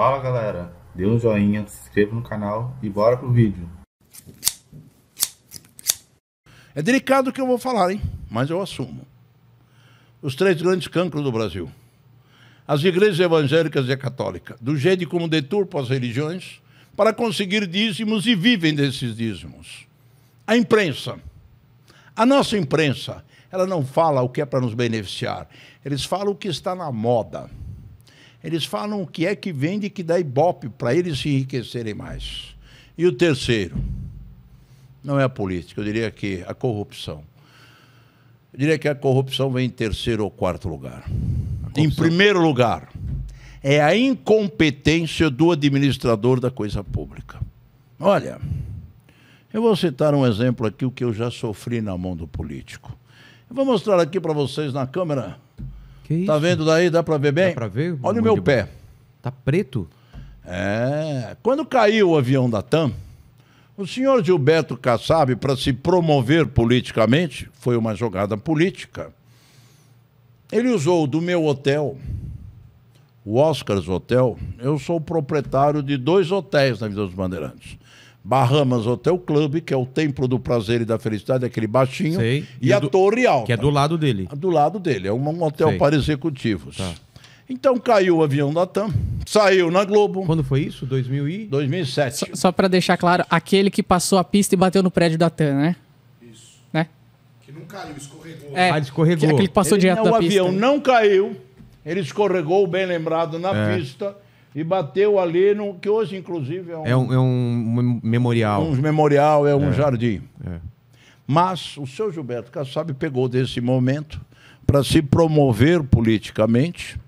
Fala galera, dê um joinha, se inscreva no canal e bora pro vídeo. É delicado o que eu vou falar, hein? Mas eu assumo. Os três grandes cancros do Brasil. As igrejas evangélicas e a católica, do jeito como deturpam as religiões para conseguir dízimos e vivem desses dízimos. A imprensa. A nossa imprensa, ela não fala o que é para nos beneficiar. Eles falam o que está na moda. Eles falam o que é que vende que dá ibope para eles se enriquecerem mais. E o terceiro, não é a política, eu diria que a corrupção. Eu diria que a corrupção vem em terceiro ou quarto lugar. Em primeiro lugar, é a incompetência do administrador da coisa pública. Olha, eu vou citar um exemplo aqui, o que eu já sofri na mão do político. Eu vou mostrar aqui para vocês na câmera que tá isso? Tá vendo daí? Dá pra ver bem? Dá pra ver? Olha o meu pé. Tá preto? É. Quando caiu o avião da TAM, o senhor Gilberto Kassab, para se promover politicamente, foi uma jogada política. Ele usou do meu hotel, o Oscars Hotel. Eu sou proprietário de dois hotéis na vida dos Bandeirantes. Bahamas Hotel Club, que é o templo do prazer e da felicidade, aquele baixinho, Sei. e, e a Torre Alta. Que é do lado dele. Do lado dele, é um hotel Sei. para executivos. Tá. Então caiu o avião da TAM, saiu na Globo. Quando foi isso? 2000 e... 2007. só, só para deixar claro, aquele que passou a pista e bateu no prédio da TAM, né? Isso. Né? Que não caiu, escorregou. É, ah, escorregou. Que, é aquele que passou Ele, direto não, da pista. O avião não caiu, ele escorregou, bem lembrado, na é. pista e bateu ali no que hoje inclusive é um é um, é um memorial um memorial é um é, jardim é. mas o seu Gilberto Kassab pegou desse momento para se promover politicamente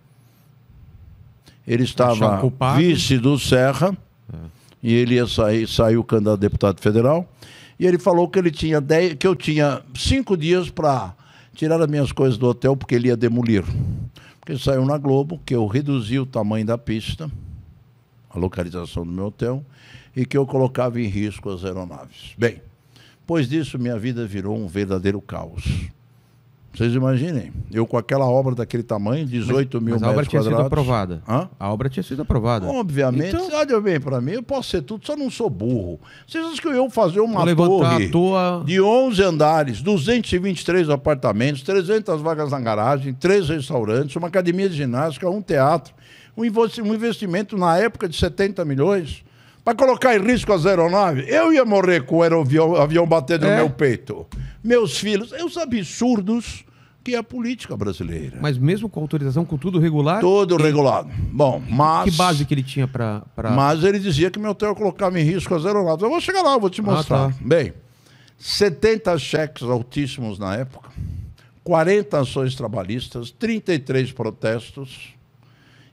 ele estava vice do Serra é. e ele ia sair saiu candidato a deputado federal e ele falou que ele tinha dez, que eu tinha cinco dias para tirar as minhas coisas do hotel porque ele ia demolir que saiu na Globo, que eu reduzi o tamanho da pista, a localização do meu hotel, e que eu colocava em risco as aeronaves. Bem, pois disso minha vida virou um verdadeiro caos. Vocês imaginem, eu com aquela obra daquele tamanho, 18 mas, mil mas a obra tinha sido aprovada. Hã? A obra tinha sido aprovada. Obviamente, então... olha bem para mim, eu posso ser tudo, só não sou burro. Vocês acham que eu ia fazer uma torre tua... de 11 andares, 223 apartamentos, 300 vagas na garagem, três restaurantes, uma academia de ginástica, um teatro, um investimento na época de 70 milhões para colocar em risco as aeronaves? Eu ia morrer com o avião, avião batendo é. no meu peito meus filhos. É os absurdos que é a política brasileira. Mas mesmo com autorização, com tudo regular? Tudo ele... regulado. Bom, mas... Que base que ele tinha para... Pra... Mas ele dizia que meu hotel colocava em risco as aeronaves. Eu vou chegar lá, eu vou te ah, mostrar. Ah, tá. Bem, 70 cheques altíssimos na época, 40 ações trabalhistas, 33 protestos.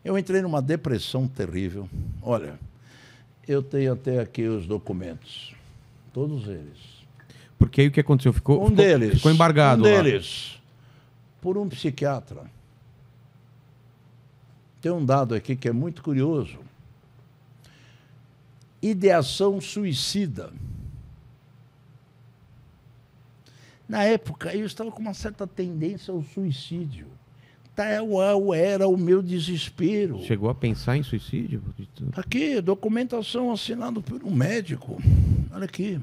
Eu entrei numa depressão terrível. Olha, eu tenho até aqui os documentos, todos eles. Porque aí o que aconteceu? Ficou, um ficou, deles, ficou embargado. Um deles, lá. por um psiquiatra. Tem um dado aqui que é muito curioso. Ideação suicida. Na época, eu estava com uma certa tendência ao suicídio. Tá, era o meu desespero. Chegou a pensar em suicídio? Aqui, documentação assinada por um médico. Olha aqui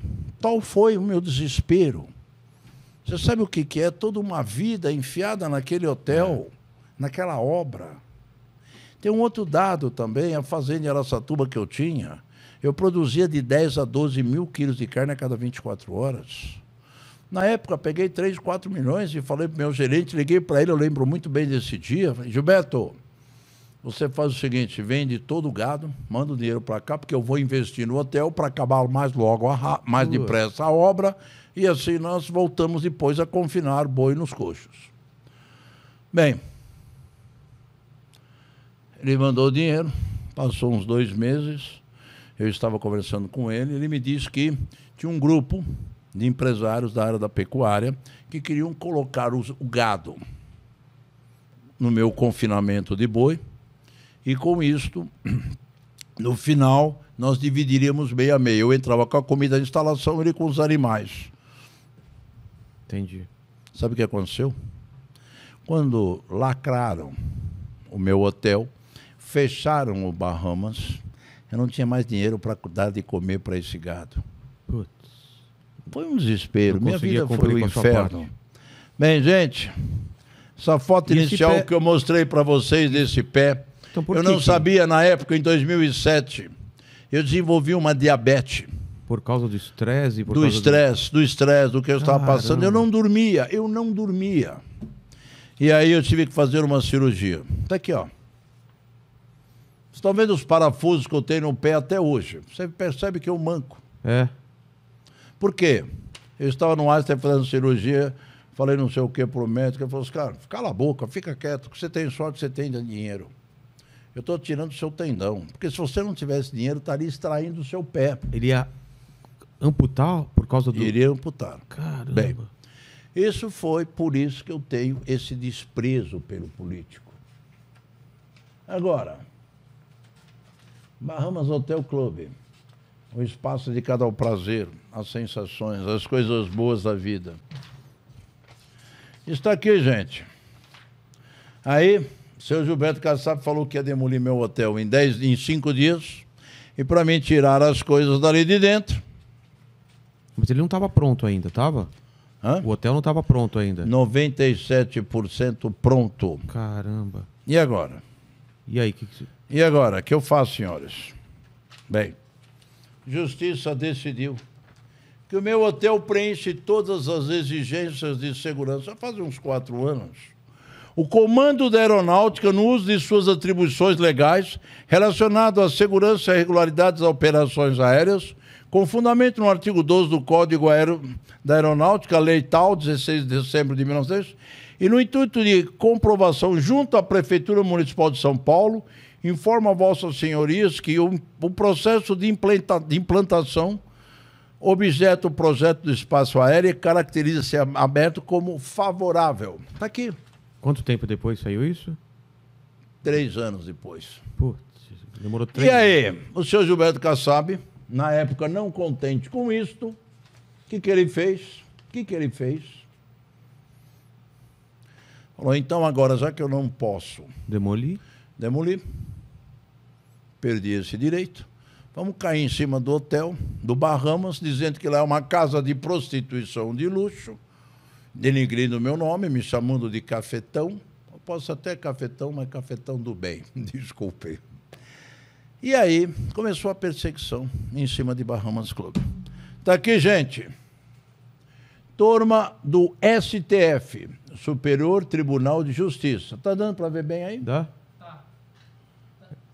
tal foi o meu desespero. Você sabe o que, que é? Toda uma vida enfiada naquele hotel, é. naquela obra. Tem um outro dado também, a fazenda em Araçatuba que eu tinha, eu produzia de 10 a 12 mil quilos de carne a cada 24 horas. Na época, peguei 3, 4 milhões e falei para o meu gerente, liguei para ele, eu lembro muito bem desse dia, falei, Gilberto, você faz o seguinte: vende todo o gado, manda o dinheiro para cá, porque eu vou investir no hotel para acabar mais logo, a, mais depressa a obra, e assim nós voltamos depois a confinar boi nos coxos. Bem, ele mandou o dinheiro, passou uns dois meses, eu estava conversando com ele, ele me disse que tinha um grupo de empresários da área da pecuária que queriam colocar os, o gado no meu confinamento de boi e com isto, no final, nós dividiríamos meio a meio. Eu entrava com a comida de instalação, ele com os animais. Entendi. Sabe o que aconteceu? Quando lacraram o meu hotel, fecharam o Bahamas, eu não tinha mais dinheiro para dar de comer para esse gado. Putz. Foi um desespero. Minha vida foi um inferno. Bem, gente, essa foto e inicial pé... que eu mostrei para vocês desse pé então, eu que não que... sabia na época, em 2007, eu desenvolvi uma diabetes. Por causa do estresse? Do estresse, do estresse, do... do que eu estava passando. Eu não dormia, eu não dormia. E aí eu tive que fazer uma cirurgia. Está aqui, ó. Vocês estão tá vendo os parafusos que eu tenho no pé até hoje. Você percebe que eu manco. É. Por quê? Eu estava no Einstein fazendo cirurgia, falei não sei o que o médico, ele falou assim, cara, cala a boca, fica quieto, que você tem sorte, você tem dinheiro eu estou tirando o seu tendão. Porque se você não tivesse dinheiro, estaria extraindo o seu pé. Ele ia amputar por causa do. Iria amputar. Caramba. Bem, isso foi por isso que eu tenho esse desprezo pelo político. Agora, Bahamas Hotel Clube, o espaço cada ao prazer, as sensações, as coisas boas da vida. Está aqui, gente. Aí, seu Gilberto Kassab falou que ia demolir meu hotel em, dez, em cinco dias e para mim tirar as coisas dali de dentro. Mas ele não estava pronto ainda, estava? O hotel não estava pronto ainda. 97% pronto. Caramba. E agora? E aí, que que... E agora, que eu faço, senhores? Bem, justiça decidiu que o meu hotel preenche todas as exigências de segurança. Já faz uns quatro anos o comando da aeronáutica, no uso de suas atribuições legais relacionado à segurança e regularidade das operações aéreas, com fundamento no artigo 12 do Código Aero... da Aeronáutica, Lei Tal, 16 de dezembro de 1900, e no intuito de comprovação junto à Prefeitura Municipal de São Paulo, informa vossas senhorias que o, o processo de, implanta, de implantação objeto do projeto do espaço aéreo caracteriza-se aberto como favorável. Está aqui. Quanto tempo depois saiu isso? Três anos depois. Putz, demorou três E aí, o senhor Gilberto Kassab, na época não contente com isto, o que, que ele fez? O que, que ele fez? Falou, então agora, já que eu não posso. Demolir? Demolir. Perdi esse direito. Vamos cair em cima do hotel, do Bahamas, dizendo que lá é uma casa de prostituição de luxo denigrindo o meu nome, me chamando de cafetão. Eu posso até cafetão, mas cafetão do bem, desculpe. E aí começou a perseguição em cima de Bahamas Club. Tá aqui, gente. Turma do STF, Superior Tribunal de Justiça. Tá dando para ver bem aí? Dá. Tá.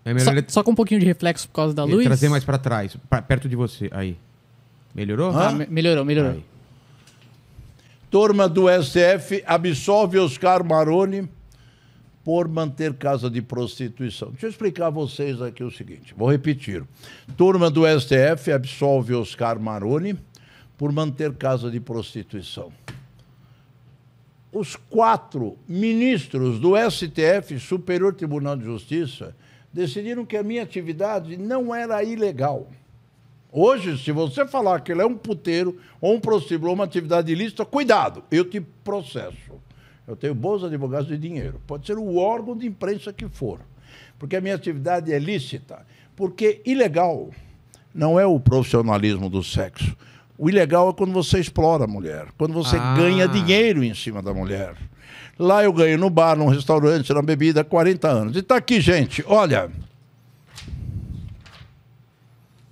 É só, só, com um pouquinho de reflexo por causa da luz. Trazer mais para trás, pra, perto de você, aí. Melhorou? Ah, me melhorou, melhorou. Aí. Turma do STF absolve Oscar Maroni por manter casa de prostituição. Deixa eu explicar a vocês aqui o seguinte, vou repetir. Turma do STF absolve Oscar Maroni por manter casa de prostituição. Os quatro ministros do STF, Superior Tribunal de Justiça, decidiram que a minha atividade não era ilegal. Hoje, se você falar que ele é um puteiro ou um prostíbulo ou uma atividade ilícita, cuidado, eu te processo. Eu tenho bons advogados de dinheiro. Pode ser o órgão de imprensa que for. Porque a minha atividade é lícita. Porque ilegal não é o profissionalismo do sexo. O ilegal é quando você explora a mulher, quando você ah. ganha dinheiro em cima da mulher. Lá eu ganho no bar, num restaurante, na bebida, 40 anos. E está aqui, gente, olha,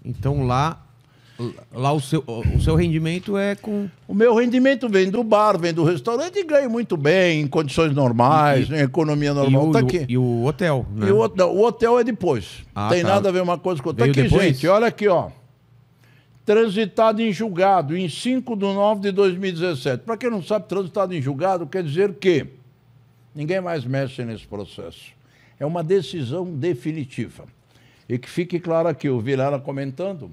então lá lá o seu, o seu rendimento é com. O meu rendimento vem do bar, vem do restaurante e ganho muito bem, em condições normais, e, em economia normal. E o, tá aqui. E o hotel, né? E o, não, o hotel é depois. Ah, Tem tá. nada a ver uma coisa com o Tá aqui, depois? gente, olha aqui, ó. Transitado em julgado em 5 de nove de 2017. Para quem não sabe, transitado em julgado quer dizer que ninguém mais mexe nesse processo. É uma decisão definitiva. E que fique claro aqui, eu vi ela comentando.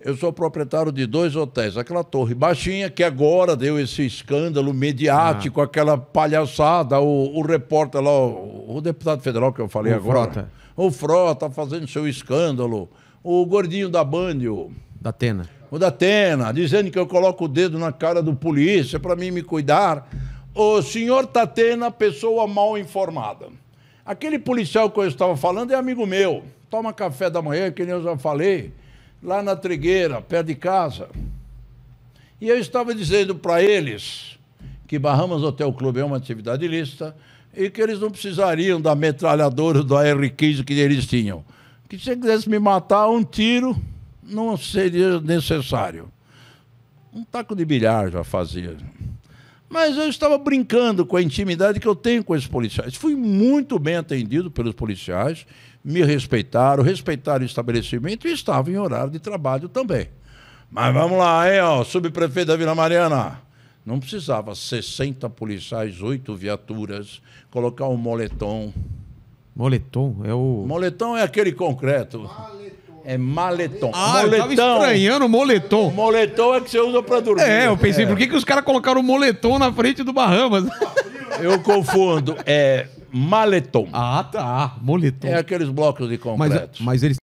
Eu sou proprietário de dois hotéis, aquela torre baixinha que agora deu esse escândalo mediático, ah. aquela palhaçada, o, o repórter lá, o, o, deputado federal que eu falei o agora. Frota. O Frota tá fazendo seu escândalo. O gordinho da Band, o... Da Tena. O da Tena, dizendo que eu coloco o dedo na cara do polícia para mim me cuidar. O senhor Tatena, pessoa mal informada. Aquele policial que eu estava falando é amigo meu. Toma café da manhã, que nem eu já falei, lá na Trigueira, perto de casa. E eu estava dizendo para eles que Bahamas Hotel Clube é uma atividade lista e que eles não precisariam da metralhadora do AR-15 que eles tinham. Que se quisesse me matar, um tiro não seria necessário. Um taco de bilhar já fazia. Mas eu estava brincando com a intimidade que eu tenho com esses policiais. Fui muito bem atendido pelos policiais, me respeitaram, respeitaram o estabelecimento e estava em horário de trabalho também. Mas vamos lá, hein, ó, subprefeito da Vila Mariana. Não precisava 60 policiais, 8 viaturas, colocar um moletom. Moletom é o. Moletom é aquele concreto. Ah, é maletom. Ah, moletom. eu tava estranhando moletom. Moletom é que você usa pra dormir. É, eu né? pensei, é. por que, que os caras colocaram moletom na frente do Bahamas? Eu confundo. É maletom. Ah, tá. Moletom. É aqueles blocos de concreto. Mas, mas eles